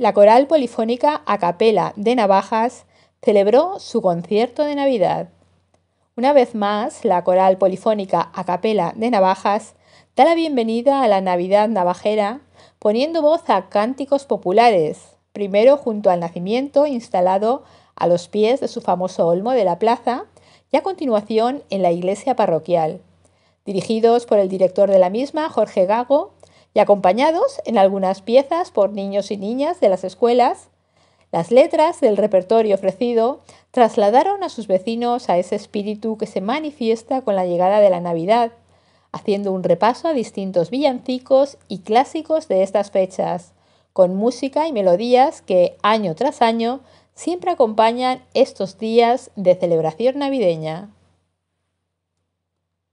la coral polifónica a capela de Navajas celebró su concierto de Navidad. Una vez más, la coral polifónica a capela de Navajas da la bienvenida a la Navidad navajera poniendo voz a cánticos populares, primero junto al nacimiento instalado a los pies de su famoso olmo de la plaza y a continuación en la iglesia parroquial. Dirigidos por el director de la misma, Jorge Gago, y acompañados en algunas piezas por niños y niñas de las escuelas, las letras del repertorio ofrecido trasladaron a sus vecinos a ese espíritu que se manifiesta con la llegada de la Navidad, haciendo un repaso a distintos villancicos y clásicos de estas fechas, con música y melodías que año tras año siempre acompañan estos días de celebración navideña.